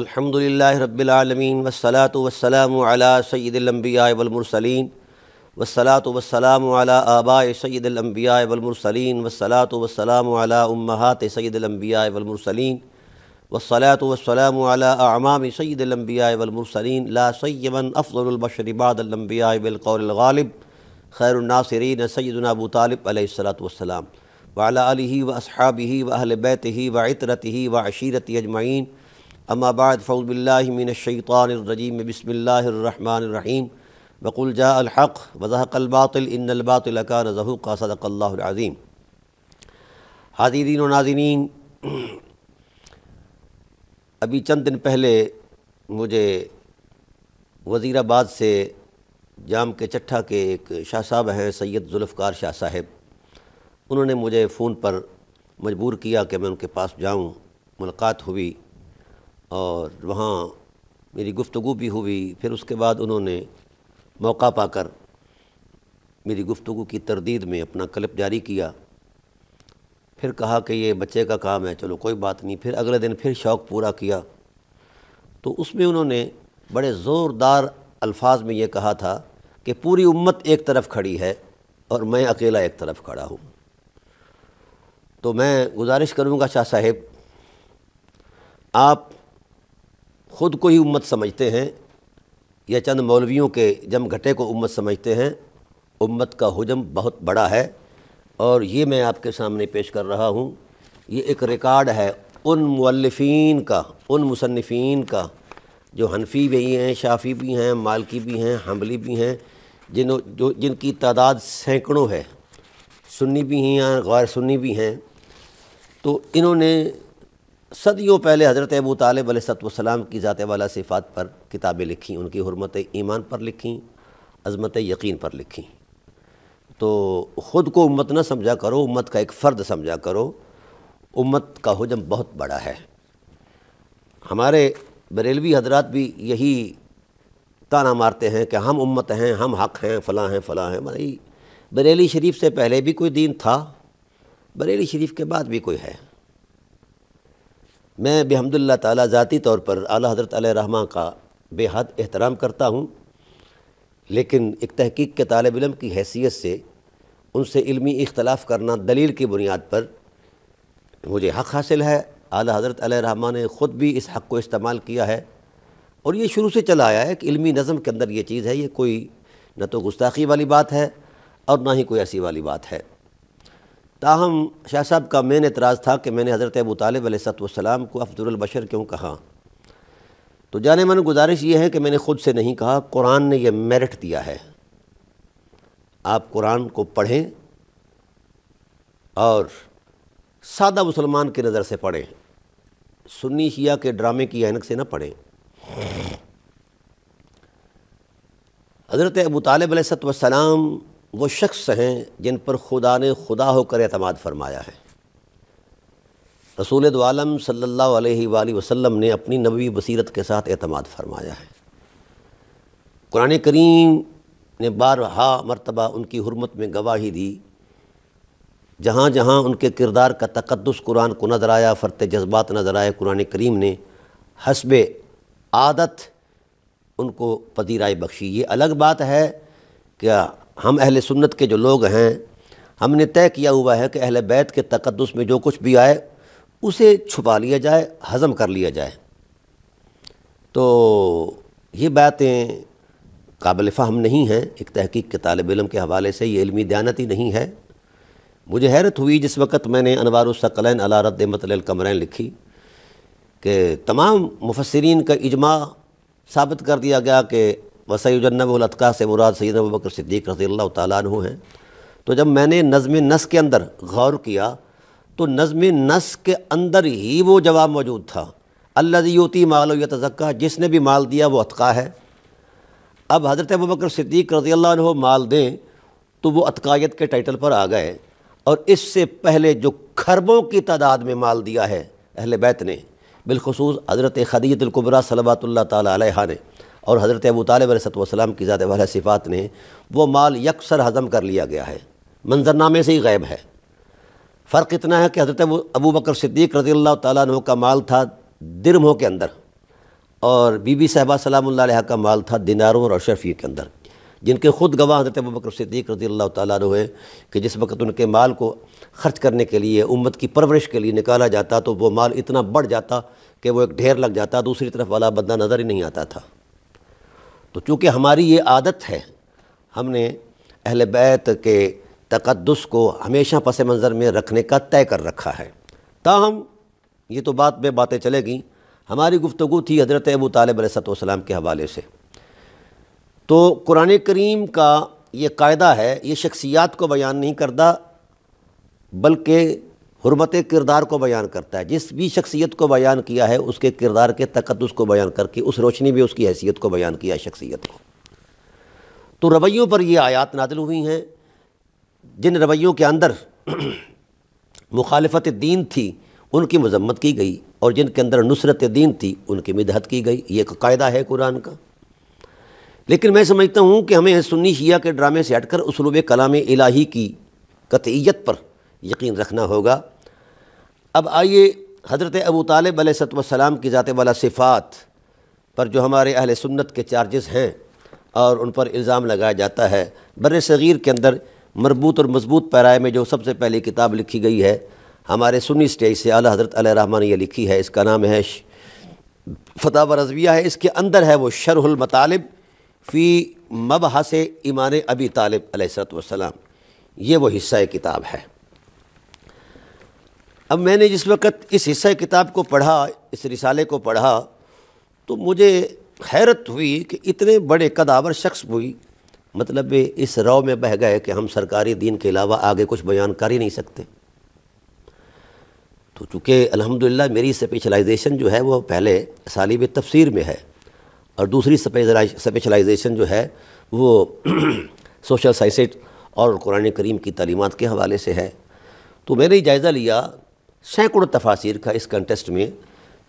अल्हम्दुलिल्लाह रब्बिलआलमीन वसलात वसलाम अला सैदुलम्बिया वलमरसलिन वसलात वसलाम अला आबा सैदुलम्बिया वलमरसलिन वसलात वसलाम अला उम्महात सैदुलम्बिया वलमरसलिन वसलात वसलाम अला आमाम सैदुलम्बिया वलमरसलिन ला सैमन अफ़लबशरबादलम्बिया बिलकौलगालिब खैरनासरीन सैदना अबू तालिब अलैहिस्सलाम वाला अली व असहाबी व अहल बैत ही व इतरत ही व अशीरत अजमाइन अम्माबाद फ़ौज़बिल्लिमिनशैतानरजीम बसमीम बकुल जाहक़ वज़ाकलबातिलबातिलका रज़ू का सदक़ल्लाज़ीम हाजिरीन व नाजरीन अभी चंद दिन पहले मुझे वज़ीराबाद से जाम के चट्ठा के एक शाह साहब हैं सैयद जुल्फ़ार शाह साहेब उन्होंने मुझे फ़ोन पर मजबूर किया कि मैं उनके पास जाऊँ मुलाकात हुई और वहाँ मेरी गुफ्तु भी हुई फिर उसके बाद उन्होंने मौका पाकर मेरी गुफ्तु की तरदीद में अपना क्लिप जारी किया फिर कहा कि ये बच्चे का काम है चलो कोई बात नहीं फिर अगले दिन फिर शौक़ पूरा किया तो उसमें उन्होंने बड़े ज़ोरदार अल्फाज में ये कहा था कि पूरी उम्मत एक तरफ खड़ी है और मैं अकेला एक तरफ खड़ा हूँ तो मैं गुजारिश करूँगा शाह साहेब आप ख़ुद को ही उम्मत समझते हैं या चंद मौलवियों के जम घटे को उम्मत समझते हैं उम्मत का हजम बहुत बड़ा है और ये मैं आपके सामने पेश कर रहा हूँ ये एक रिकॉर्ड है उन मुल्फ़ीन का उन मुसनफ़ीन का जो हनफी भी हैं शाफ़ी भी हैं मालकी भी हैं हमली भी हैं जिन जो जिनकी तादाद सैकड़ों है सुन्नी भी हैं गैर सुन्नी भी हैं तो इन्होंने सदियों पहले हज़रत अबू तालब सलाम की ज़ात वाला सिफ़ात पर किताबें लिखीं उनकी हरमत ईमान पर लिखीं अज़मत यकीन पर लिखीं तो ख़ुद को उम्मत न समझा करो उम्मत का एक फ़र्द समझा करो उम्मत का हजम बहुत बड़ा है हमारे बरेलवी हजरात भी यही ताना मारते हैं कि हम उम्मत हैं हम हक़ हैं फ़लाँ हैं फ़लाँ हैं भाई मतलब बरेली शरीफ से पहले भी कोई दीन था बरेली शरीफ के बाद भी कोई है मैं बेहमदिल्ला ताली ज़ाती तौर पर आला हज़रत रहमा का बेहद एहतराम करता हूँ लेकिन एक तहकीक के तालब इलम की हैसियत से उनसे इलमी इख्तलाफ करना दलील की बुनियाद पर मुझे हक़ हासिल है आला हज़रत रहमा ने ख़ुद भी इस हक़ को इस्तेमाल किया है और ये शुरू से चला आया है कि इलमी नज़म के अंदर ये चीज़ है ये कोई न तो गुस्ताखी वाली बात है और ना ही कोई ऐसी वाली बात है ताहम शाह साहब का मेन एतराज़ था कि मैंने हज़रत अबू तालब सलाम को अफजलबशर क्यों कहा तो जाने मन गुजारिश ये है कि मैंने ख़ुद से नहीं कहा कुरान ने यह मेरिट दिया है आप कुरान को पढ़ें और सादा मुसलमान की नज़र से पढ़ें सुन्नी शिया के ड्रामे की अनक से ना पढ़ें हज़रत अबू तालब सलाम वो शख्स हैं जिन पर खुदा ने खुदा होकर अतमाद फरमाया है रसूल दोआलम सल्लल्लाहु अलैहि वसल्लम ने अपनी नबी बसीरत के साथ अतमाद फरमाया है कुरान करीम ने बारहा मरतबा उनकी हरमत में गवाही दी जहाँ जहाँ उनके किरदार का तकदस कुरान को नज़र आया फ़रत जज्बात नज़र आए कुरान करीम ने हसब आदत उनको पदीराई बख्शी ये अलग बात है क्या हम अहल सुन्नत के जो लोग हैं हमने तय किया हुआ है कि अहल बैत के तकदस में जो कुछ भी आए उसे छुपा लिया जाए हज़म कर लिया जाए तो ये बातें काबिल फाहम नहीं हैं एक तहकीक के तालब इलम के हवाले से ये इलमी ही नहीं है मुझे हैरत हुई जिस वक़्त मैंने अनवारसकलैन अला रद मतलकमरैन लिखी कि तमाम मुफसरन का इजमा साबित कर दिया गया कि वसैजन्नबलतका से मुराद सैद अबू सिद्दीक रजी अल्लाह तु हैं तो जब मैंने नज़म नस के अंदर गौर किया तो नज़म नस के अंदर ही वो जवाब मौजूद था अल्लायोती माल तजक्का जिसने भी माल दिया वो अतका है अब हज़रत अबकर सिद्दीक रजी अल्लाह माल दें तो वो अतकायत के टाइटल पर आ गए और इससे पहले जो खरबों की तादाद में माल दिया है अहल बैत ने बिलखसूस हज़रत खदीतुल्कुबरा सलाबतुल्ला तह ने और हज़रत अबू तालब की ज़ात वाल सिफ़ात ने वो माल यकसर हज़म कर लिया गया है मंजरनामे से ही गैब है फ़र्क इतना है कि हज़रत अबू बकर सिद्दीक रज़ी अल्लाह तु का माल था दिरमों के अंदर और बीबी साहबा सलाम का माल था दिनारों और अशरफी के अंदर जिनके खुद गवाह हजरत अबू बकर सिद्दीक रजी अल्लाह तु है कि जिस वक्त उनके माल को खर्च करने के लिए उम्मत की परवरिश के लिए निकाला जाता तो वो माल इतना बढ़ जाता कि वो एक ढेर लग जाता दूसरी तरफ वाला बंदा नज़र ही नहीं आता था तो चूँकि हमारी ये आदत है हमने अहल बैत के तकदस को हमेशा पस मंज़र में रखने का तय कर रखा है ताहम ये तो बात में बातें चले गई हमारी गुफ्तु थी हज़रत अबू तालब सतम के हवाले से तो कुरान करीम का ये कायदा है ये शख्सियात को बयान नहीं करता बल्कि हरमत किरदार को बयान करता है जिस भी शख्सियत को बयान किया है उसके किरदार के तकदस को बयान करके उस रोशनी में उसकी हैसियत को बयान किया है शख्सियत को तो रवैयों पर ये आयात नादिल हुई हैं जिन रवैयों के अंदर मुखालफत दीन थी उनकी मजम्मत की गई और जिनके अंदर नुसरत दीन थी उनकी मदहत की गई ये एक कायदा है कुरान का लेकिन मैं समझता हूँ कि हमें सुन्नी शिया के ड्रामे से हटकर उसलूब कलाम इलाही की कतईत पर यकीन रखना होगा अब आइए हज़रत अबू तालब सलाम की ज़ात वाला सिफ़ात पर जो हमारे अहल सुन्नत के चार्जेस हैं और उन पर इल्ज़ाम लगाया जाता है बर सग़ीर के अंदर मरबूत और मजबूत पैराए में जो सबसे पहली किताब लिखी गई है हमारे सुन्नी स्टेज से अली हज़रत रहमान ये लिखी है इसका नाम है फताह रजविया है इसके अंदर है वो शरहमतालब फ़ी मबहस ईमान अबी तालब सलाम ये वो हिस्सा किताब है अब मैंने जिस वक्त इस हिस्सा किताब को पढ़ा इस रिसाले को पढ़ा तो मुझे हैरत हुई कि इतने बड़े कदावर शख्स हुई मतलब इस रव में बह गए कि हम सरकारी दीन के अलावा आगे कुछ बयान कर ही नहीं सकते तो चूँकि अलहमदिल्ला मेरी स्पेशलाइजेशन जो है वो पहले सालिब तफसीर में है और दूसरी स्पेशलाइजेशन जो है वो सोशल साइसट और कुरान करीम की तलीमत के हवाले से है तो मैंने जायज़ा लिया सैकड़ों तफासिर का इस कंटेस्ट में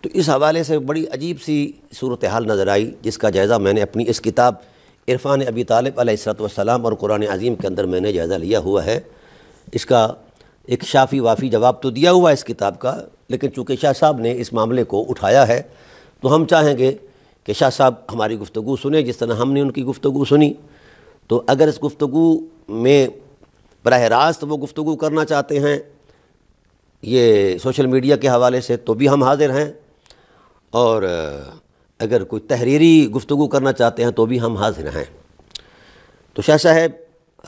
तो इस हवाले से बड़ी अजीब सी सूरत हाल नज़र आई जिसका जायज़ा मैंने अपनी इस किताब इरफान अबी तालब अलैहिस्सलाम और कुरान अजीम के अंदर मैंने जायज़ा लिया हुआ है इसका एक शाफ़ी वाफ़ी जवाब तो दिया हुआ है इस किताब का लेकिन चूँकि शाह साहब ने इस मामले को उठाया है तो हम चाहेंगे कि शाह साहब हमारी गुफ्तु सुने जिस तरह हमने उनकी गुफ्तु सुनी तो अगर इस गुफ्तु में बरह रास्त वो गुफ्तु करना चाहते हैं ये सोशल मीडिया के हवाले से तो भी हम हाजिर हैं और अगर कोई तहरीरी गुफ्तु करना चाहते हैं तो भी हम हाजिर हैं तो शाह साहेब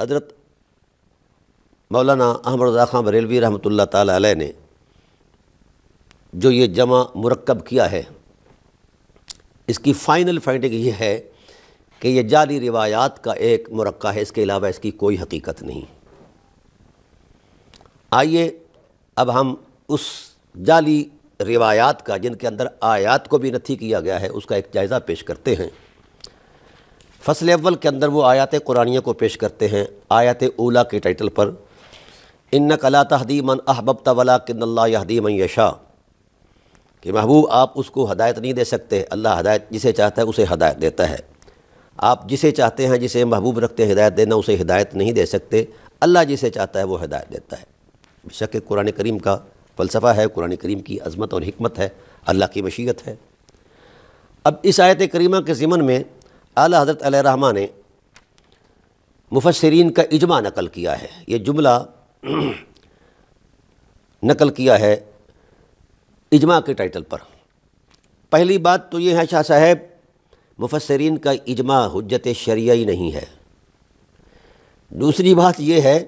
हज़रत मौलाना अहमद रजा खां बरेलवी रहमत ला ने जो ये जमा मरकब किया है इसकी फ़ाइनल फाइंडिंग ये है कि ये जाली रिवायात का एक मरक् है इसके अलावा इसकी कोई हकीकत नहीं आइए अब हम उस जाली रिवायात का जिनके अंदर आयात को भी नथी किया गया है उसका एक जायज़ा पेश करते हैं फसल अव्वल के अंदर वो आयात कुरानिया को पेश करते हैं आयात ओला के टाइटल पर इन कला तहदीमन अहबब तवला किन्ला यहदीमन यशा कि महबूब आप उसको हदायत नहीं दे सकते अल्लाह हदायत जिसे चाहता है उसे हदायत देता है आप जिसे चाहते हैं जिसे महबूब रखते हैं हिदायत देना उसे हिदायत नहीं दे सकते अल्लाह जिसे चाहता है वो हिदायत देता है बेशक कुरान करीम का फ़लसफ़ा है कुरान करीम की अज़मत और हमत है अल्लाह की मशीयत है अब इस आयत करीमा के ज़िमन में आला हज़रत रहमा ने मुफसरीन का इजमा नकल किया है ये जुमला नकल किया है इजमा के टाइटल पर पहली बात तो ये है शाह साहब मुफसरीन का इजमा हजत शरिया नहीं है दूसरी बात यह है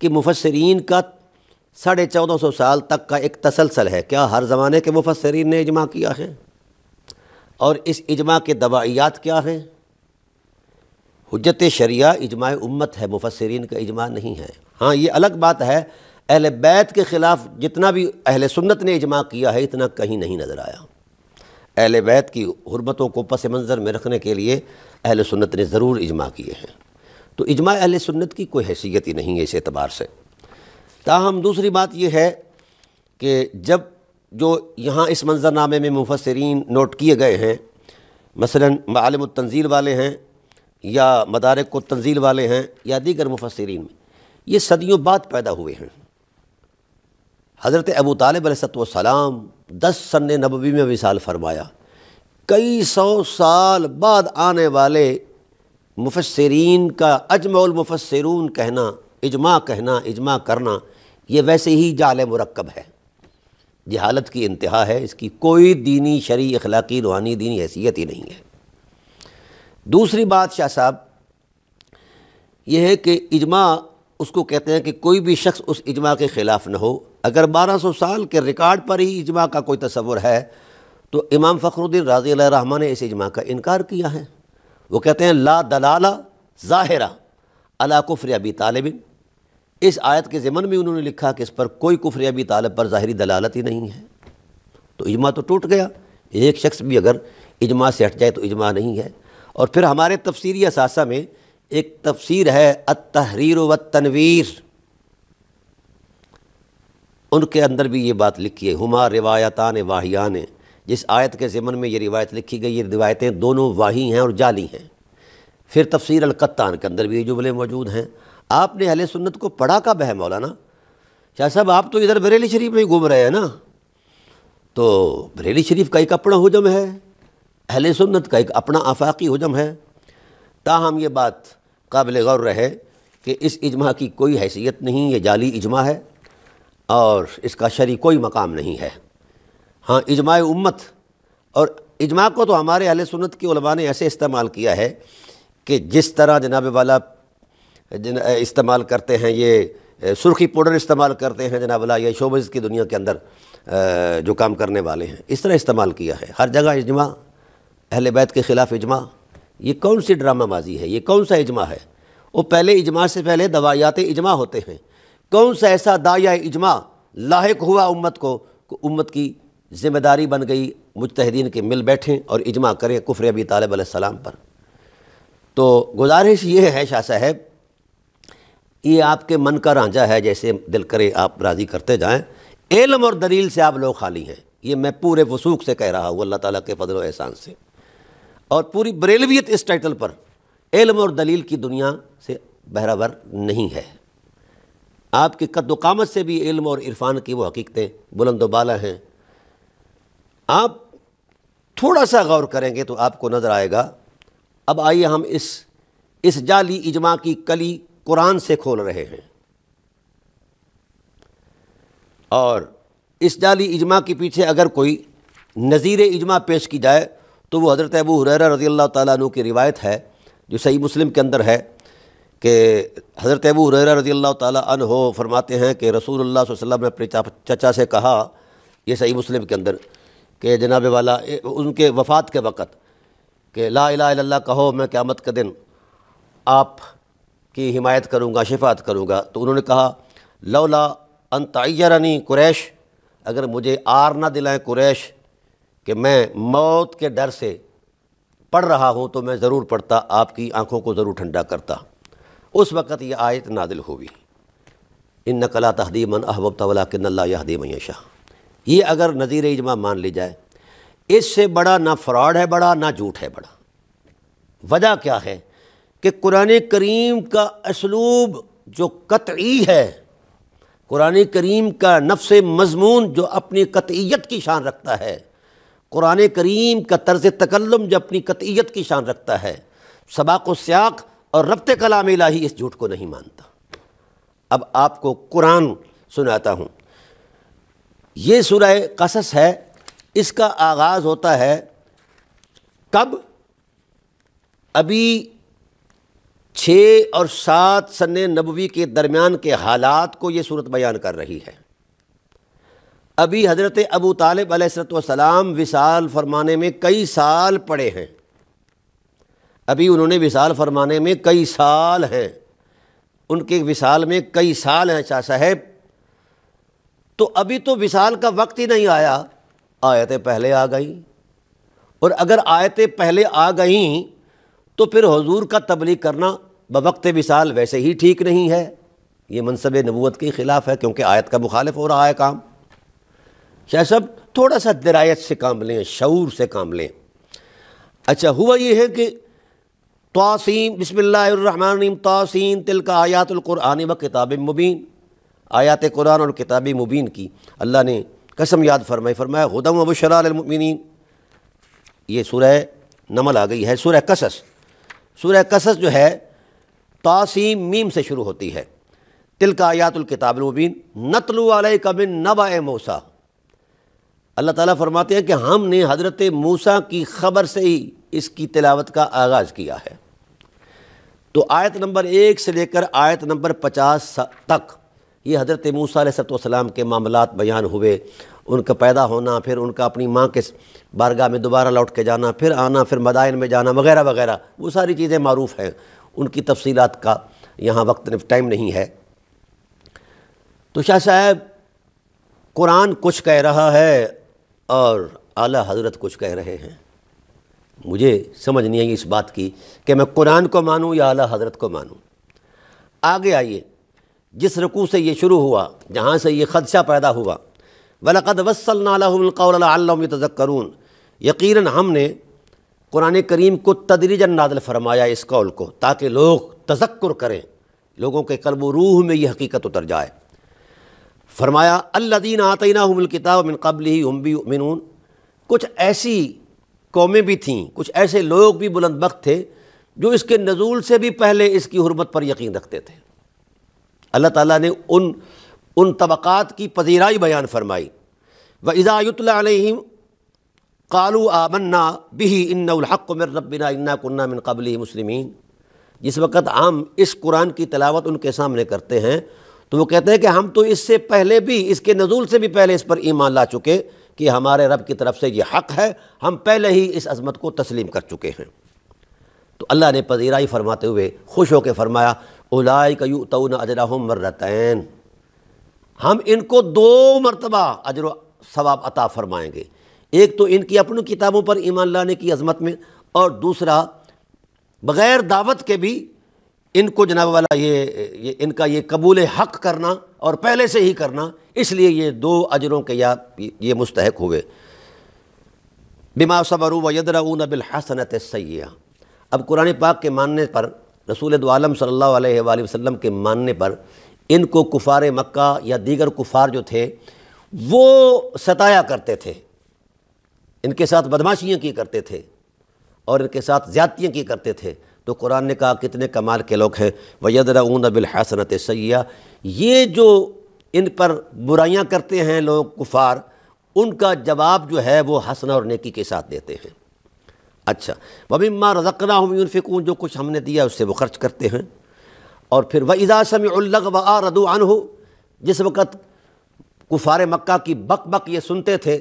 कि मुफसरीन का साढ़े चौदह सौ साल तक का एक तसलसल है क्या हर ज़माने के मुफसरीन ने इजमा किया है और इस इजमा के दवाइयात क्या हैं हजत शरिया इजमा उम्मत है मुफसरीन का इजमा नहीं है हाँ ये अलग बात है अहल बैत के ख़िलाफ़ जितना भी अहल सुन्नत ने इजमा किया है इतना कहीं नहीं नज़र आया अहल बैत की हरमतों को पस मंज़र में रखने के लिए अहल सुन्नत ने ज़रूर इजमा किए हैं तो इजमा अहल सुन्नत की कोई हैसियत ही नहीं है इस एतबार से ताहम दूसरी बात यह है कि जब जो यहाँ इस मंजरनामे में मुफसरीन नोट किए गए हैं मसलन आलम तंजील वाले हैं या मदारक को तंजील वाले हैं या दीगर मुफसरीन में ये सदियों बाद पैदा हुए हैं हज़रत अबू तालब सलाम दस सन नबवी में विशाल फरमाया कई सौ साल बाद आने वाले मुफसरीन का अजमल मुफसरून कहना इजमा कहना इजमा करना ये वैसे ही जाल मरकब है जहालत की इंतहा है इसकी कोई दीनी शरी अखलाकी रूहानी दीनी हैसियत ही नहीं है दूसरी बात शाह साहब यह है कि इजमा उसको कहते हैं कि कोई भी शख्स उस इजमा के ख़िलाफ़ न हो अगर 1200 साल के रिकॉर्ड पर ही इजमा का कोई तस्वुर है तो इमाम फ़खरुद्दीन राजी रहमा ने इस इजमा का इनकार किया है वो कहते हैं ला दलाला ज़ाहरा अला कुफ़र अबी इस आयत के ज़मन में उन्होंने लिखा कि इस पर कोई कुफर तालब पर ज़ाहरी दलालत ही नहीं है तो इजमा तो टूट गया एक शख्स भी अगर इजमा से हट जाए तो इजमा नहीं है और फिर हमारे तफसीरी असासा में एक तफसीर है अतहरीर व तनवीर उनके अंदर भी ये बात लिखी है हुमा रिवायतान वाहियान जिस आयत के ज़मन में ये रिवायत लिखी गई ये रिवायतें दोनों वाही हैं और जाली हैं फिर तफसीर अलकत्तान के अंदर भी ये जुमले मौजूद हैं आपने अहले सुन्नत को पढ़ा कब है मौलाना शाह साहब आप तो इधर बरेली शरीफ में ही घूम रहे हैं ना तो बरेली शरीफ का एक अपना हजम है अहले सुन्नत का एक अपना आफाकी हजम है ताहम ये बात काबिल गौर रहे कि इस इजमा की कोई हैसियत नहीं ये जाली इजमा है और इसका शरी कोई मकाम नहीं है हाँ इजमा उम्मत और इजमा को तो हमारे अहले सुन्नत के ने ऐसे इस्तेमाल किया है कि जिस तरह जनाब वाला जिन इस्तेमाल करते हैं ये सुर्खी पाउडर इस्तेमाल करते हैं जनाब अला ये शोबज़ की दुनिया के अंदर जो काम करने वाले हैं इस तरह इस्तेमाल किया है हर जगह इजमा अहल बैत के ख़िलाफ़ इजमा ये कौन सी ड्रामा माजी है ये कौन सा इजमा है वो पहले इजमा से पहले दवायात इजमा होते हैं कौन सा ऐसा दाया इजमा लाक हुआ उम्मत को उम्मत की जिम्मेदारी बन गई मुतहदीन के मिल बैठें और इजमा करें कुफर अबी तालब सलाम पर तो गुजारिश ये है शाह साहब ये आपके मन का रांझा है जैसे दिल करे आप राज़ी करते जाएं इलम और दलील से आप लोग खाली हैं ये मैं पूरे वसूख से कह रहा हूँ अल्लाह ताला के फजल एहसान से और पूरी बरेलवियत इस टाइटल पर इलम और दलील की दुनिया से बहरावर नहीं है आपकी कदोकामत से भी इल्म और इरफान की वो हकीकतें बुलंद बाला हैं आप थोड़ा सा गौर करेंगे तो आपको नज़र आएगा अब आइए हम इस इस जाली इजमा की कली कुरान से खोल रहे हैं और इस जाली इजमा के पीछे अगर कोई नज़ीर इजमा पेश की जाए तो वो हज़रत अबू हुररा रज़ी अल्लाह तु की रिवायत है जो सही मुस्लिम के अंदर है कि हज़रत अबू हुररा रज़ी अल्लाह हो फरमाते हैं कि रसूल सल्लम ने अपने चचा से कहा ये सही मुस्लिम के अंदर कि जनाब वाला उनके वफ़ात के वक़्त कि ला इला कहो मैं क़्यामत के दिन आप की हिमायत करूँगा शिफात करूँगा तो उन्होंने कहा लौला अनतरनी कुरैश अगर मुझे आर ना दिलाएं कुरैश कि मैं मौत के डर से पढ़ रहा हूँ तो मैं ज़रूर पढ़ता आपकी आँखों को ज़रूर ठंडा करता उस वक़्त यह आयत नादिल हुई इन नकला तहदीमन अहबब तवला के नल्ला यहदीम शाह ये अगर नज़ीर इजमा मान ली जाए इससे बड़ा ना फ्रॉड है बड़ा ना झूठ है बड़ा वजह क्या है कि कुरान करीम का इसलूब जो कतई है कुरान करीम का नफ्स मजमून जो अपनी कतईत की शान रखता है कुरान करीम का तर्ज तकल्लम जो अपनी कतईत की शान रखता है सबाक स्याक और रबत कलाम इलाही इस झूठ को नहीं मानता अब आपको कुरान सुनाता हूँ ये सुरह कसस है इसका आगाज़ होता है कब अभी छः और सात सन नबवी के दरमियान के हालात को ये सूरत बयान कर रही है अभी हज़रत अबू तालब सलाम विसाल फरमाने में कई साल पड़े हैं अभी उन्होंने विसाल फरमाने में कई साल हैं उनके विसाल में कई साल हैं शाह साहेब तो अभी तो विसाल का वक्त ही नहीं आया आयतें पहले आ गई और अगर आयतें पहले आ गईं तो फिर हजूर का तबलीग करना बवक्त मिसाल वैसे ही ठीक नहीं है ये मनसब नबूत के ख़िलाफ़ है क्योंकि आयत का मुखालिफ हो रहा है काम शाह सब थोड़ा सा दरायत से काम लें शूर से काम लें अच्छा हुआ ये है कि तोसीन बसमीम तोसीन तिल का आयातुल्कुरान व किताब मुबीन आयात कुरान और किताब मुबीन की अल्लाह ने कसम याद फरमाई फरमाया हदम अबशरालमिन ये सुरह नमल आ गई है सुरह कसस सुरह कसस जो है तासीम मीम से शुरू होती है तिलका मुबीन नतलु आलय कबिन नबा मूसा अल्लाह ताला फरमाते हैं कि हमने हज़रत मूसा की ख़बर से ही इसकी तिलावत का आगाज़ किया है तो आयत नंबर एक से लेकर आयत नंबर पचास तक ये हज़रत मूसा सतम के मामला बयान हुए उनका पैदा होना फिर उनका अपनी माँ के बारगाह में दोबारा लौट के जाना फिर आना फिर मदाइन में जाना वगैरह वगैरह वो सारी चीज़ें मरूफ़ हैं उनकी तफसीलात का यहाँ वक्त टाइम नहीं है तो शाह साहब कुरान कुछ कह रहा है और आला हजरत कुछ कह रहे हैं मुझे समझ नहीं आई इस बात की कि मैं कुरान को मानूं या आला हजरत को मानूं आगे आइए जिस रकू से ये शुरू हुआ जहाँ से ये खदशा पैदा हुआ वलकद वसलनाकौल तजक्रून यकीन हमने कुरान करीम को तदरीजन नादल फरमाया इस कौल को ताकि लोग तजक्र करें लोगों के कलब रूह में यह हकीकत उतर जाए फरमाया अल्लादीन आतना हमल किताब मिन कबल ही हम भी मिनून कुछ ऐसी कौमें भी थीं कुछ ऐसे लोग भी बुलंद वक्त थे जो इसके नज़ूल से भी पहले इसकी हरमत पर यकीन रखते थे अल्लाह ताली ने उन उन तबक़ात की पजीराई बयान फरमाई व इज़ायतल कालू आमन्ना बिही इन्नक मिर रबिना इन्ना कन्ना मिन कबली मुसलमिन जिस वक़्त हम इस कुरान की तलावत उनके सामने करते हैं तो वो कहते हैं कि हम तो इससे पहले भी इसके नज़ूल से भी पहले इस पर ईमान ला चुके कि हमारे रब की तरफ से ये हक़ है हम पहले ही इस अजमत को तस्लीम कर चुके हैं तो अल्लाह ने पजीराई फरमाते हुए खुश होकर फरमाया उलाय कयू तउन अजरहम मर्रतैन हम इनको दो मरतबा अजर सवाब अता फरमाएंगे एक तो इनकी अपनी किताबों पर ईमान लाने की अजमत में और दूसरा बग़ैर दावत के भी इनको जनाब वाला ये, ये इनका ये कबूल हक़ करना और पहले से ही करना इसलिए ये दो अजरों के या ये मुस्तक हुए बिमा सबरू वदराऊन हसनत सैया अब कुरान पाक के मानने पर रसूल दोआलम सल्ला वसम के मानने पर इनको कुफ़ार मक्का या दीगर कुफ़ार जो थे वो सताया करते थे इनके साथ बदमाशियाँ की करते थे और इनके साथ ज़्यादतियाँ की करते थे तो कुरान ने कहा कितने कमाल के लोग हैं वयदराऊन बिलहसनत सैया ये जो इन पर बुराइयाँ करते हैं लोग कुफार उनका जवाब जो है वो हसन और नेकी के साथ देते हैं अच्छा वबी माँ रजकना हमफ़िकून जो कुछ हमने दिया उससे वो खर्च करते हैं और फिर वह इज़ा आ व रदुआन हो जिस वक़्त कुफार मक्का की बक बक ये सुनते थे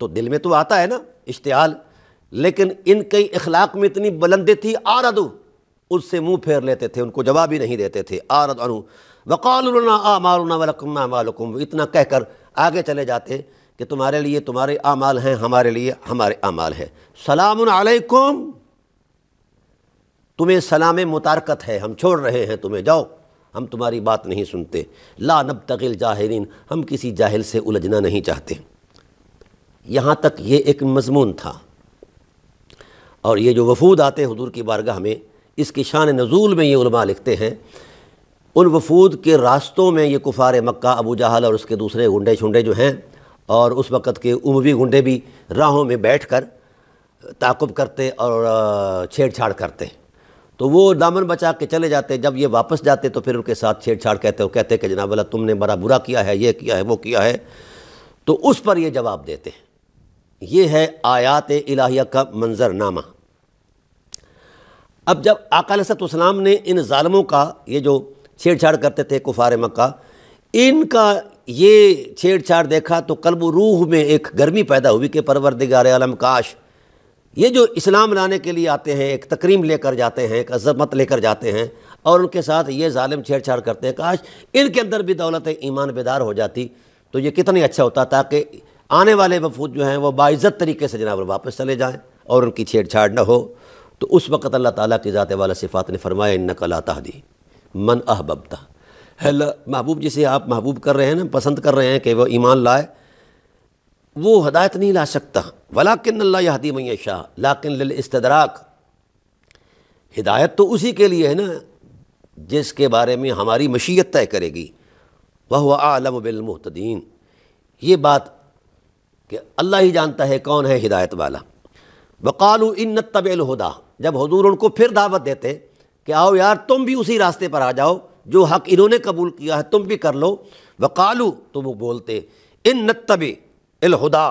तो दिल में तो आता है ना इश्तियाल लेकिन इन कई इखलाक में इतनी बुलंदी थी आरदू उससे मुंह फेर लेते थे उनको जवाब ही नहीं देते थे आरद अनु वकालना आमालना वलकुम आमालकुम इतना कहकर आगे चले जाते कि तुम्हारे लिए तुम्हारे आमाल हैं हमारे लिए हमारे आमाल हैं सलामकुम तुम्हें सलाम मुतारकत है हम छोड़ रहे हैं तुम्हें जाओ हम तुम्हारी बात नहीं सुनते ला नब तगिल जाहरीन हम किसी जाहिल से उलझना नहीं चाहते यहाँ तक ये एक मजमून था और ये जो वफूद आते हैं हजूर की बारगाह में इसकी शान नज़ूल में ये उलमा लिखते हैं उन वफूद के रास्तों में ये कुफ़ार मक्का अबू जहल और उसके दूसरे गुंडे छुंडे जो हैं और उस वक़्त के उमवी गुंडे भी राहों में बैठ कर ताकुब करते और छेड़छाड़ करते तो वो दामन बचा के चले जाते जब ये वापस जाते तो फिर उनके साथ छेड़छाड़ कहते और कहते कि जनाब वाला तुमने बड़ा बुरा किया है ये किया है वो किया है तो उस पर ये जवाब देते हैं ये है आयात इलाहिया का मंजरनामा अब जब आकालसतम ने इन ालमों का ये जो छेड़छाड़ करते थे कुफार मक्का इनका ये छेड़छाड़ देखा तो कल्ब रूह में एक गर्मी पैदा हुई कि परवरदिगार आलम काश ये जो इस्लाम लाने के लिए आते हैं एक तकरीम लेकर जाते हैं एक अजमत लेकर जाते हैं और उनके साथ ये ालिम छेड़छाड़ करते हैं काश इनके अंदर भी दौलत ईमान बेदार हो जाती तो ये कितनी अच्छा होता ताकि आने वाले वफूद जो हैं वह बाइज़त तरीके से जनाब वापस चले जाएँ और उनकी छेड़छाड़ न हो तो उस वक़्त अल्लाह ताला की ज़ात वाला सिफ़ात ने फरमाया इन नकला तहदी मन अहबबता है महबूब जिसे आप महबूब कर रहे हैं ना पसंद कर रहे हैं कि वह ईमान लाए वो हदायत नहीं ला सकता वलाकिन अल्लाह हदी शाह लाकिन इस्तदराक हिदायत तो उसी के लिए है ना जिसके बारे में हमारी मशीयत तय करेगी वह आलम बिलमतदीन ये बात कि अल्लाह ही जानता है कौन है हिदायत वाला वकालू इन तबेल हदा जब हजूर उनको फिर दावत देते कि आओ यार तुम भी उसी रास्ते पर आ जाओ जो हक इन्होंने कबूल किया है तुम भी कर लो वकालू तो वो बोलते इन तबे अलहुदा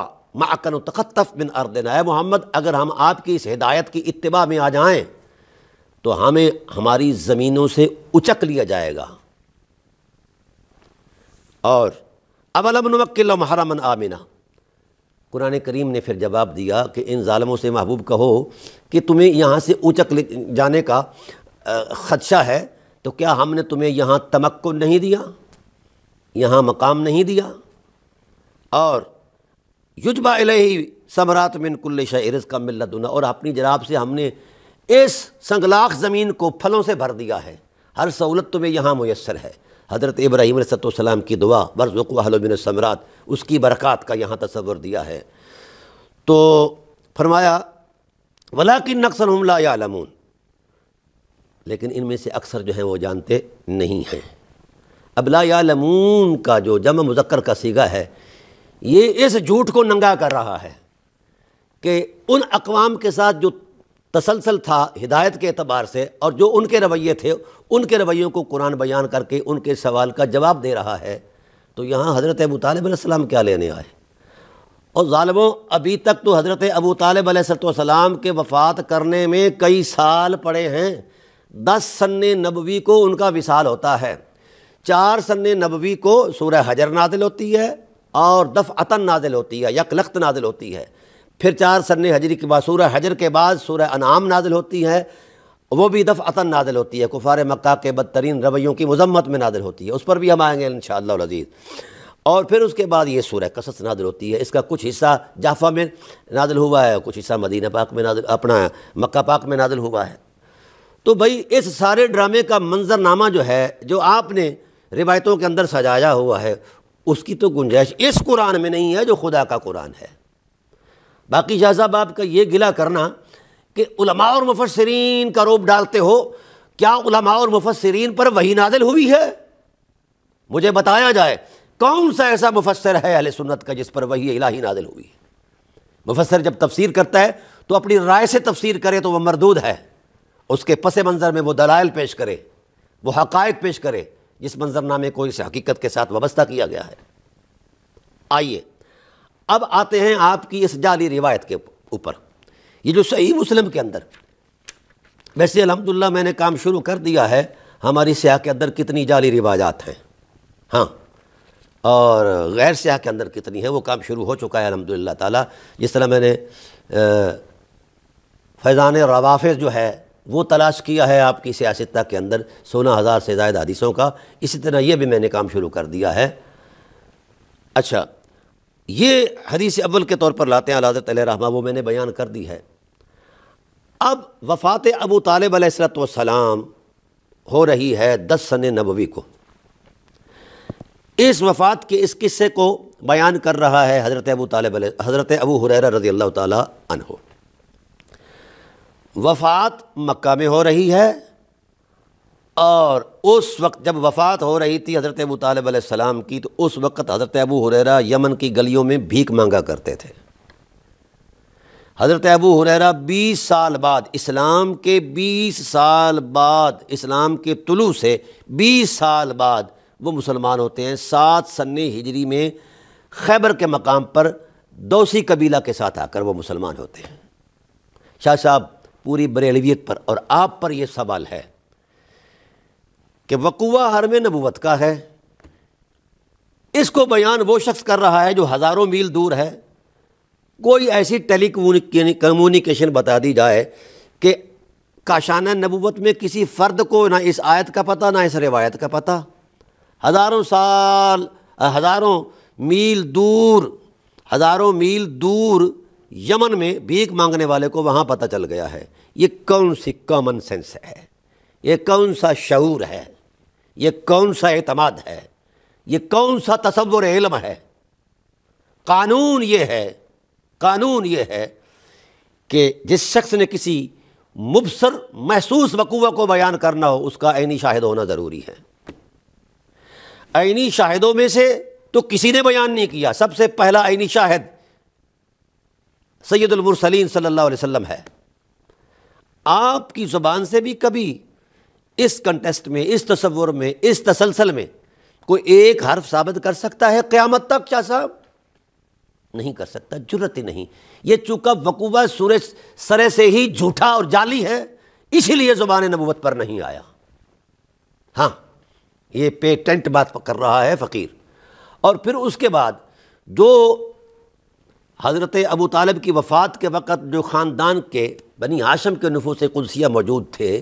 माकन तखतफ बिन अर्दना मोहम्मद अगर हम आपकी इस हिदायत की इतबा में आ जाएँ तो हमें हमारी ज़मीनों से उचक लिया जाएगा और अवलमनवक्ल महरमन आमिना कुरान करीम ने फिर जवाब दिया कि इन ालमों से महबूब कहो कि तुम्हें यहाँ से ऊँचक जाने का ख़दशा है तो क्या हमने तुम्हें यहाँ तमक्को नहीं दिया यहाँ मकाम नहीं दिया और युजबा अलही समरात में कुल्ल शरस का दुना और अपनी जराब से हमने इस संगलाख ज़मीन को फलों से भर दिया है हर सहूलत तुम्हें यहाँ मैसर है हज़रत इब्राहिम सलाम की दुआ वर्ज़ुक समरात उसकी बरक़ात का यहाँ तस्वर दिया है तो फरमाया वला कि नक्सल हमला लमून लेकिन इनमें से अक्सर जो हैं वो जानते नहीं हैं अब ला लमून का जो जम मुजक्र का सीगा है ये इस झूठ को नंगा कर रहा है कि उन अकवाम के साथ जो तसलसल था हिदायत के अतबार से और जो उनके रवैये थे उनके रवैयों को कुरान बयान करके उनके सवाल का जवाब दे रहा है तो यहाँ हज़रत अबू तालब क्या लेने आए और ालमो अभी तक तो हज़रत अबू तालब के वफ़ात करने में कई साल पड़े हैं दस सन नबवी को उनका विशाल होता है चार सन नबवी को सूर्य हजर नादिल होती है और दफ़ अतन नादिल होती है यकलख्त नादिल होती है फिर चार सन हजरी के बाद सूर हजर के बाद सूर अनाम नादिल होती है वो भी अतन नादिल होती है कुफार मक्का के बदतरीन रवैयों की मजम्मत में नादिल होती है उस पर भी हम आएँगे इन शजीज़ और फिर उसके बाद ये सूर कसस नादिल होती है इसका कुछ हिस्सा जाफ़ा में नादिल हुआ है कुछ हिस्सा मदीना पाक में नादिल अपना मक्का पाक में नादिल हुआ है तो भाई इस सारे ड्रामे का मंजरनामा जो है जो आपने रिवायतों के अंदर सजाया हुआ है उसकी तो गुंजाइश इस कुरान में नहीं है जो खुदा का कुरान है बाकी शाह साहब आपका ये गिला करना कि उलमा और मुफसरीन का रोप डालते हो क्या उलमा और मुफसरीन पर वही नादिल हुई है मुझे बताया जाए कौन सा ऐसा मुफसर है अहले सुन्नत का जिस पर वही इलाही नादिल हुई है मुफसर जब तफसीर करता है तो अपनी राय से तफसीर करे तो वह मरदूद है उसके पस मंज़र में वो दलाइल पेश करे वो हकायक पेश करे जिस मंजरनामे को इस हकीकत के साथ वाबस्ता किया गया है आइए अब आते हैं आपकी इस जाली रिवायत के ऊपर ये जो सही मुस्लिम के अंदर वैसे अलहमदिल्ला मैंने काम शुरू कर दिया है हमारी सयाह के अंदर कितनी जाली रिवाजात हैं हाँ और गैर सयाह के अंदर कितनी है वो काम शुरू हो चुका है अलहमदिल्ला ताली जिस तरह मैंने फैज़ान रवाफ़ जो है वो तलाश किया है आपकी सियासत के अंदर सोलह हज़ार से जायद हदीसों का इसी तरह ये भी मैंने काम शुरू कर दिया है अच्छा ये हदीस अव्वल के तौर पर लाते हैं हज़रत रहमा वो मैंने बयान कर दी है अब वफ़ात अबू तालब अलैहिस्सलाम हो रही है दस सन नबवी को इस वफ़ात के इस किस्से को बयान कर रहा है हज़रत अबू तालब हज़रत अबू हुर रज़ी अल्लाह तहो वफ़ात मक्का में हो रही है और उस वक्त जब वफ़ात हो रही थी हज़रत अबू तालब सलाम की तो उस वक़्त हज़रत अबू हुररा यमन की गलियों में भीख मांगा करते थे हज़रत अबू हुररा 20 साल बाद इस्लाम के 20 साल बाद इस्लाम के तुलु से 20 साल बाद वो मुसलमान होते हैं सात सन्ने हिजरी में खैबर के मकाम पर दोसी कबीला के साथ आकर वो मुसलमान होते हैं शाह साहब पूरी बरेलवियत पर और आप पर यह सवाल है कि हर हरम नबूत का है इसको बयान वो शख्स कर रहा है जो हज़ारों मील दूर है कोई ऐसी टेली कम्यूनिकेशन बता दी जाए कि काशाना नबूत में किसी फ़र्द को ना इस आयत का पता ना इस रिवायत का पता हज़ारों साल हज़ारों मील दूर हज़ारों मील दूर यमन में भीख मांगने वाले को वहाँ पता चल गया है ये कौन सी कॉमन सेंस है ये कौन सा शूर है ये कौन सा अतमाद है ये कौन सा तस्वुर इल्म है कानून ये है कानून ये है कि जिस शख्स ने किसी मुबसर महसूस वकूवा को बयान करना हो उसका आइनी शाहिद होना ज़रूरी है आइनी शाहिदों में से तो किसी ने बयान नहीं किया सबसे पहला आइनी शाहिद सैदुलमरसलिन सल्ला वसम है आपकी ज़ुबान से भी कभी इस कंटेस्ट में इस तस्वुर में इस तसलसल में कोई एक हर्फ साबित कर सकता है क़्यामत तक क्या साहब नहीं कर सकता जरूरत ही नहीं ये चूका वकूबा सूरज सरे से ही झूठा और जाली है इसीलिए ज़ुबान नबूत पर नहीं आया हाँ ये पेटेंट बात कर रहा है फ़कीर और फिर उसके बाद जो हज़रत अबू तालब की वफ़ात के वक़्त जो ख़ानदान के बनी आशम के नफूस कुलसिया मौजूद थे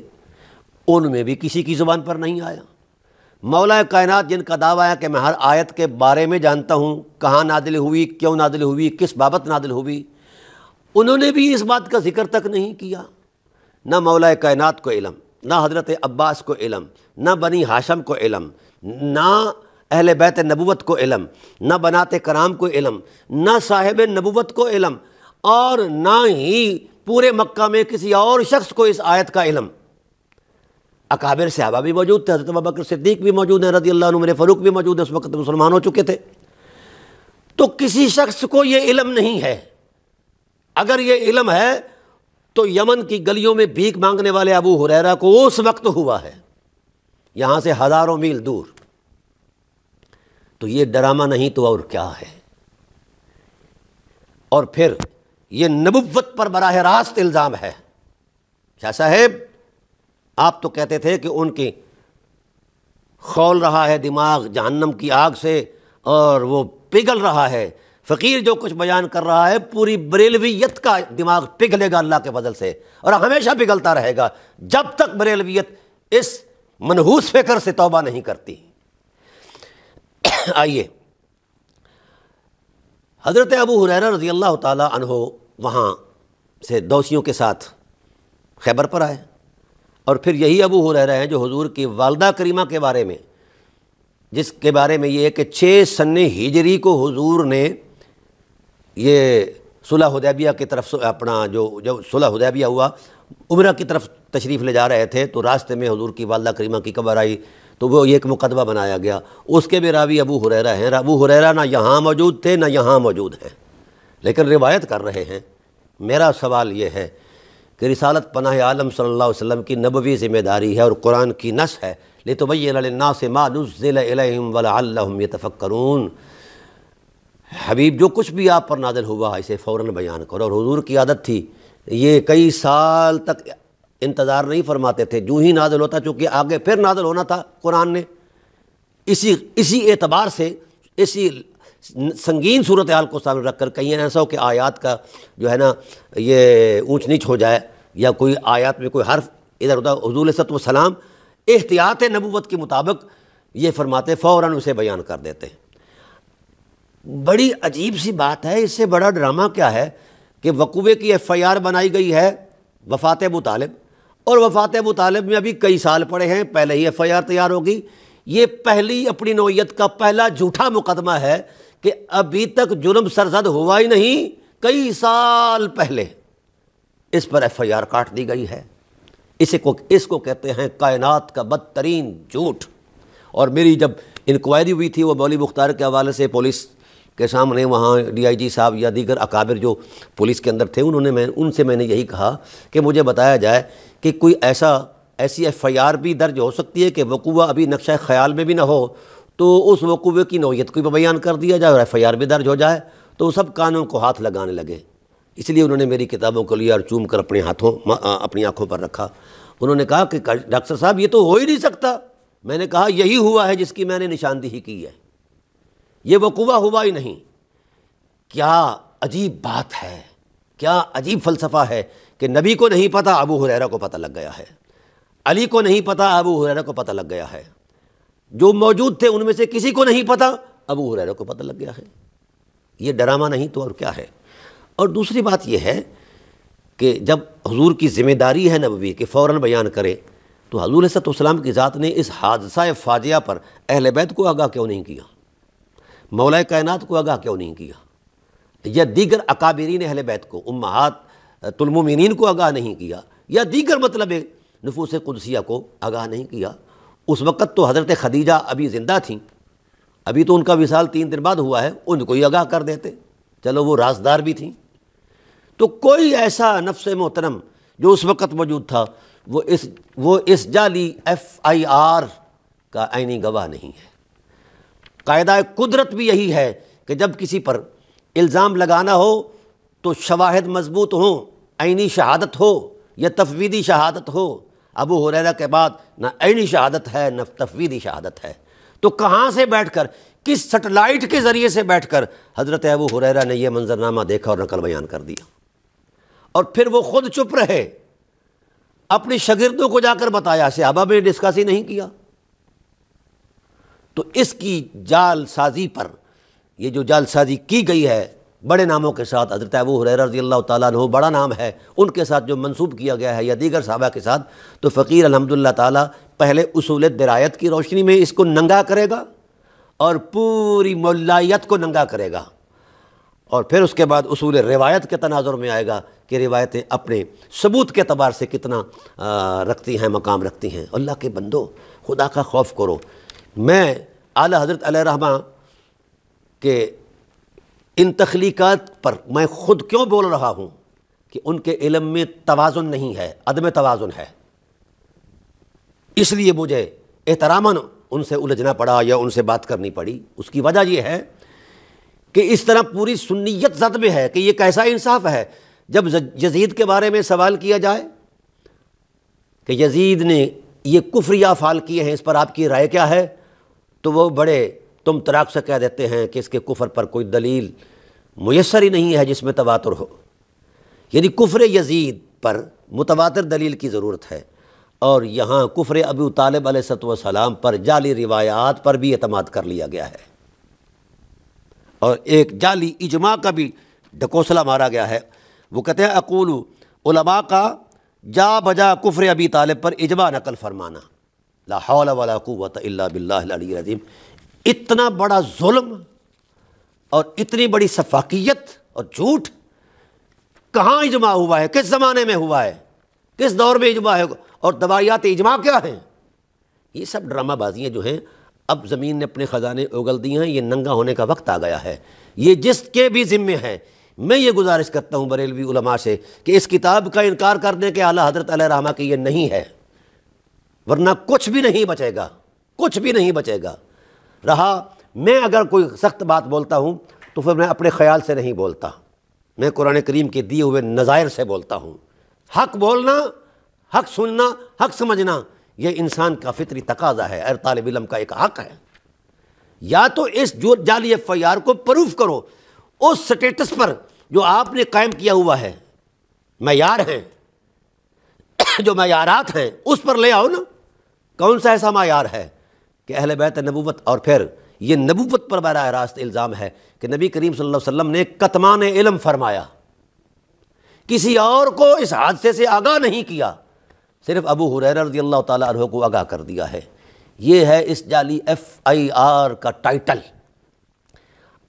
उनमें भी किसी की ज़ुबान पर नहीं आया मौला कायनात जिनका दावा है कि मैं हर आयत के बारे में जानता हूँ कहाँ नादिल हुई क्यों नादिल हुई किस बाबत नादिल हुई उन्होंने भी इस बात का जिक्र तक नहीं किया ना मौला कायनात को इलम ना हज़रत अब्बास को इलम ना बनी हाशम को इलम ना अहल बैत नबूत को इलम ना बनात कराम को इलम ना साहिब नबूत को इलम और ना ही पूरे मक्का में किसी और शख्स को इस आयत का इलम अकाबिर सहाबा भी मौजूद थे हज़रत बबकर सिद्दीक भी मौजूद हैं रदी अल्लाह मेरे फ़रूक भी मौजूद हैं उस वक्त मुसलमान हो चुके थे तो किसी शख्स को ये इलम नहीं है अगर ये इलम है तो यमन की गलियों में भीख मांगने वाले अबू हुरैरा को उस वक्त हुआ है यहाँ से हज़ारों मील दूर तो ये डरामा नहीं तो और क्या है और फिर ये नबुवत पर बराह रास्त इल्ज़ाम है क्या साहेब आप तो कहते थे कि उनकी खोल रहा है दिमाग जहन्नम की आग से और वो पिघल रहा है फ़कीर जो कुछ बयान कर रहा है पूरी बरेलवियत का दिमाग पिघलेगा अल्लाह के बदल से और हमेशा पिघलता रहेगा जब तक बरेलवियत इस मनहूस फिक्र से तौबा नहीं करती आइए हज़रत अबू हुरैरा रज़ी अल्लाह ताला वहाँ से दोषियों के साथ खैबर पर आए और फिर यही अबू हो रहे हैं जो हजूर की वालदा करीमा के बारे में जिसके बारे में ये है कि छः सन हिजरी को हजूर ने ये सुलह हदैबिया की तरफ अपना जो जब सुलह हदैबिया हुआ उम्र की तरफ तशरीफ़ ले जा रहे थे तो रास्ते में हजूर की वालदा करीमा की खबर आई तो वो एक मुकदमा बनाया गया उसके भी रावी अबू हुररा हैं अबू हुररा ना यहाँ मौजूद थे ना यहाँ मौजूद हैं लेकिन रिवायत कर रहे हैं मेरा सवाल ये है कि रिसालत पनाह आलम सल्लल्लाहु अलैहि वसल्लम की नबवी ज़िम्मेदारी है और कुरान की नस है ले तो भैया से मानुज़म वाल तफ़क्रून हबीब जो कुछ भी आप पर नादल हुआ है इसे फ़ौर बयान करो और हजूर की आदत थी ये कई साल तक इंतज़ार नहीं फरमाते थे जूँ ही नादल होता चूँकि आगे फिर नादल होना था कुरान ने इसी इसी एतबार से इसी संगीन सूरत हाल को सामने रख कर कहीं ऐसा हो कि आयात का जो है ना ये ऊँच नीच हो जाए या कोई आयात में कोई हर्फ इधर उधर हजूल सलाम एहतियात नबूत के मुताबिक ये फरमाते फ़ौर उसे बयान कर देते हैं बड़ी अजीब सी बात है इससे बड़ा ड्रामा क्या है कि वकूबे की एफ़ आई आर बनाई गई है वफ़ात अबू तालब और वफ़ात अबू तालब में अभी कई साल पड़े हैं पहले ही एफ़ आई आर तैयार होगी ये पहली अपनी नोयत का पहला झूठा मुकदमा है कि अभी तक जुर्म सरजद हुआ ही नहीं कई साल पहले इस पर एफ आई आर काट दी गई है इसे को इसको कहते हैं कायनात का बदतरीन झूठ और मेरी जब इंक्वायरी हुई थी वो मौली मुख्तार के हवाले से पुलिस के सामने वहाँ डीआईजी साहब या दीगर अकाबिर जो पुलिस के अंदर थे उन्होंने मैं उनसे मैंने यही कहा कि मुझे बताया जाए कि कोई ऐसा ऐसी एफ आई आर भी दर्ज हो सकती है कि वकूआ अभी नक्शा ख्याल में भी ना हो तो उस वकूवे की नौीयत को भी बयान कर दिया जाए और एफ़ आई आर भी दर्ज हो जाए तो वो सब कानून को हाथ लगाने लगे इसलिए उन्होंने मेरी किताबों को लिया और चूम कर अपने हाथों अपनी आँखों पर रखा उन्होंने कहा कि डॉक्टर साहब ये तो हो ही नहीं सकता मैंने कहा यही हुआ है जिसकी मैंने निशानदेही की है ये वकूबा हुआ ही नहीं क्या अजीब बात है क्या अजीब फ़लसफ़ा है कि नबी को नहीं पता अबू हुरैरा को पता लग गया है अली को नहीं पता अबू हुरैरा को पता लग गया है जो मौजूद थे उनमें से किसी को नहीं पता अब हुरैरा को पता लग गया है ये डरामा नहीं तो और क्या है और दूसरी बात यह है कि जब हजूर की ज़िम्मेदारी है नबवी के फ़ौर बयान करें तो हजूर सतम की ज़ात ने इस हादसा फ़ाजिया पर अहल बैत को आगाह क्यों नहीं किया मौला कायनात को आगाह क्यों नहीं किया या दीगर अकाबरीन अहल बैत को उम्मात तुलमिन को आगाह नहीं किया या दीगर मतलब नफूस कुदसिया को आगाह नहीं किया उस वक़्त तो हज़रत खदीजा अभी ज़िंदा थी अभी तो उनका विशाल तीन दिन बाद हुआ है उनको ही आगाह कर देते चलो वो राजदार भी थी तो कोई ऐसा नफ्स मोहतरम जो उस वक़्त मौजूद था वो इस वो इस जाली एफ़ आई आर का आइनी गवाह नहीं है कायदा कुदरत भी यही है कि जब किसी पर इल्ज़ाम लगाना हो तो शवाहद मजबूत हों आइनी शहादत हो या तफवीदी शहादत हो अबू हुरैरा के बाद ना ऐनी शहादत है न तफवीदी शहादत है तो कहाँ से बैठ कर किस सेटेलाइट के ज़रिए से बैठ कर हज़रत अबू हुरैरा ने यह मंजरनामा देखा और नकल बयान कर दिया और फिर वो ख़ुद चुप रहे अपने शगिर्दों को जाकर बताया सहाबा में डिस्कस ही नहीं किया तो इसकी जालसाजी पर ये जो जालसाजी की गई है बड़े नामों के साथ हजरत अबू हुरैर रजी अल्लाह तु बड़ा नाम है उनके साथ जो मनसूब किया गया है या दीगर साहबा के साथ तो फ़कीर अलहमदिल्ला ताली पहले उसूल दरायत की रोशनी में इसको नंगा करेगा और पूरी मौलाइत को नंगा करेगा और फिर उसके बाद उसूल रिवायत के तनाजर में आएगा कि रिवायतें अपने सबूत के अतबार से कितना आ, रखती हैं मकाम रखती हैं अल्लाह के बंदो खुदा का खौफ करो मैं आला हज़रत रहमा के इन तख्लीकत पर मैं ख़ुद क्यों बोल रहा हूँ कि उनके इलम में तोज़ुन नहीं है अदम तोज़ुन है इसलिए मुझे एहतरामन उनसे उलझना पड़ा या उनसे बात करनी पड़ी उसकी वजह यह है कि इस तरह पूरी सुन्नीत जद में है कि यह कैसा इंसाफ है जब यजीद के बारे में सवाल किया जाए कि यजीद ने ये कुफ्रिया फ़ाल किए हैं इस पर आपकी राय क्या है तो वो बड़े तुम तराक से कह देते हैं कि इसके कुफर पर कोई दलील मैसर ही नहीं है जिसमें तवातुर हो यदि कुफर यजीद पर मुतवातर दलील की ज़रूरत है और यहाँ कुफर अबू तालब सलाम पर जाली रिवायात पर भी अतमाद कर लिया गया है और एक जाली इजमा का भी ढकोसला मारा गया है वो कहते हैं अकूल उलमा का जा बजा कुफर अबी तालब पर इजमा नकल फरमाना ला हौला वाला कुत अल्ला बिल्लाजीम इतना बड़ा जुल्म और इतनी बड़ी सफाकियत और झूठ कहाँ इजमा हुआ है किस ज़माने में हुआ है किस दौर में इजमा है और दवायात इजमा क्या हैं ये सब ड्रामाबाजियाँ जो हैं अब ज़मीन ने अपने ख़जाने उगल दिए हैं ये नंगा होने का वक्त आ गया है ये जिसके भी ज़िम्मे हैं मैं ये गुजारिश करता हूँ बरेलवी उलमा से कि इस किताब का इनकार करने के आला हजरत रहमा की ये नहीं है वरना कुछ भी नहीं बचेगा कुछ भी नहीं बचेगा रहा मैं अगर कोई सख्त बात बोलता हूँ तो फिर मैं अपने ख्याल से नहीं बोलता मैं कुरान करीम के दिए हुए नज़ायर से बोलता हूँ हक बोलना हक सुनना हक समझना यह इंसान का फितरी तकाजा है अर तालब इलम का एक हक है या तो इस जो जाली एफ आई आर को प्रूफ करो उस स्टेटस पर जो आपने कायम किया हुआ है मैार हैं जो मैारात हैं उस पर ले आओ ना कौन सा ऐसा मैार है कि अहल बैत नबूत और फिर ये नबूत पर बरह रास्त इल्ज़ाम है कि नबी करीम सल्लल्लाहु अलैहि वसल्लम ने कतमान इलम फरमाया किसी और को इस हादसे से आगाह नहीं किया सिर्फ अबू हुरैर रजी अल्लाह तह को आगाह कर दिया है ये है इस जाली एफ़ आई आर का टाइटल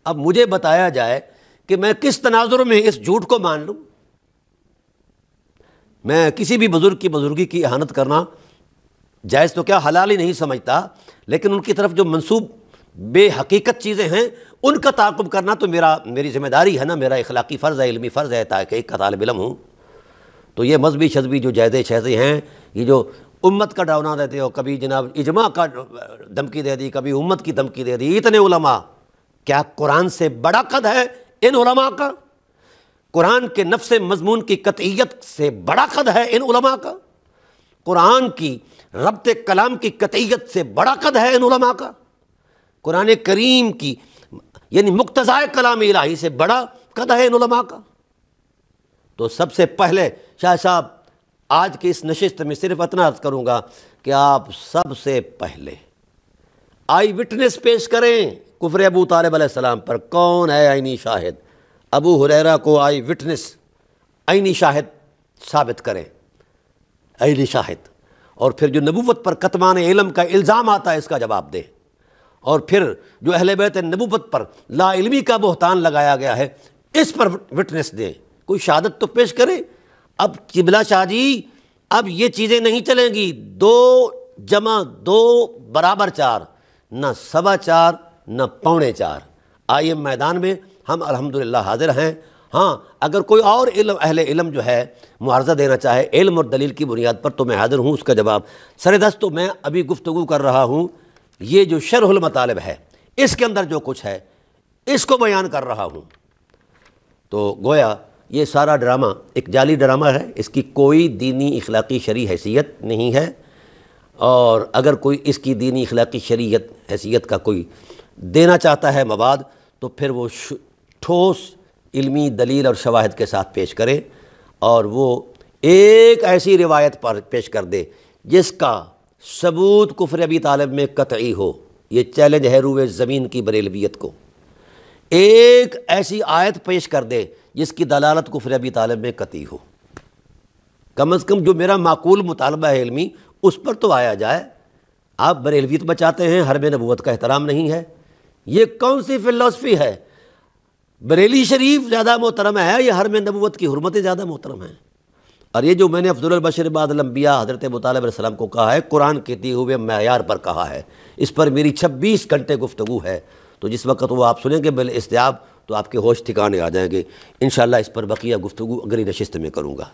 अब मुझे बताया जाए कि मैं किस तनाजुर में इस झूठ को मान लूँ मैं किसी भी बुज़ुर्ग की बुज़ुर्गी की अहानत करना जायज़ तो क्या हलाल ही नहीं समझता लेकिन उनकी तरफ जो मनसूब बेहकीकत चीज़ें हैं उनका ताकुब करना तो मेरा मेरी जिम्मेदारी है ना मेरा इखलाकी फ़र्ज़ है इलमी फ़र्ज़ है ताकि एक का तालब हूँ तो ये मजहबी शजबी जो जायज़े शहजे हैं ये जो उम्मत का डावना देते हो कभी जनाब इजमा का धमकी दे दी कभी उम्मत की धमकी दे दी इतने उलमा क्या कुरान से बड़ा कद है इन उलमा का कुरान के नफ्स मजमून की कतईत से बड़ा कद है इन उलमा का कुरान की रबत कलाम की कतयत से बड़ा कद है इनमा का कुरान करीम की यानी मुख्तज़ाय कलाम इलाही से बड़ा कद है इनमा का तो सबसे पहले शाह साहब आज के इस नशस्त में सिर्फ इतना अर्ज करूँगा कि आप सबसे पहले आई विटनेस पेश करें कुफर अबू तालब पर कौन है आइनी शाहिद अबू हुररा को आई विटनेस आइनी शाहिद साबित करें अहल शाहिद और फिर जो नबूत पर कतमान इलम का इल्ज़ाम आता है इसका जवाब दे और फिर जो अहल बैत नबूत पर लाइलमी का बहतान लगाया गया है इस पर विटनेस दें कोई शहादत तो पेश करें अब चिबला शाह जी अब ये चीज़ें नहीं चलेंगी दो जमा दो बराबर चार ना सवा चार ना पौने चार आइए मैदान में हम अलहमदिल्ला हाजिर हैं हाँ अगर कोई और इलम अहल इलम जो है मुआवजा देना चाहे इल्म और दलील की बुनियाद पर तो मैं हाजिर हूँ उसका जवाब सर दस तो मैं अभी गुफ्तु कर रहा हूँ ये जो शरहुल मतालब है इसके अंदर जो कुछ है इसको बयान कर रहा हूँ तो गोया ये सारा ड्रामा एक जाली ड्रामा है इसकी कोई दीनी इखलाक़ी शरी हैसियत नहीं है और अगर कोई इसकी दीनी इखलाक़ी शरीत हैसियत का कोई देना चाहता है मवाद तो फिर वो ठोस इल्मी दलील और शवाहद के साथ पेश करे और वो एक ऐसी रिवायत पर पेश कर दे जिसका सबूत कुफर अबी तालब में कतई हो ये चैलेंज है रूए ज़मीन की बरेलवियत को एक ऐसी आयत पेश कर दे जिसकी दलालत कुफर अबी तालब में कतई हो कम अज़ कम जो मेरा माकूल मुतालबा है इलमी उस पर तो आया जाए आप बरेलवियत बचाते हैं हरब नबूत का एहतराम नहीं है ये कौन सी फ़िलासफ़ी है बरेली शरीफ ज़्यादा मोहतरम है या हर में नबूत की हरमतें ज़्यादा मोहतरम हैं और ये जो मैंने बाद लम्बिया हज़रत मतलब को कहा है कुरान कहते हुए मैार पर कहा है इस पर मेरी छब्बीस घंटे गुफ्तु है तो जिस वक्त वो आप सुनेंगे बिल इस्तियाब तो आपके होश ठिकाने आ जाएंगे इन इस पर बकिया गुफ्तु अगली नशस्त में करूँगा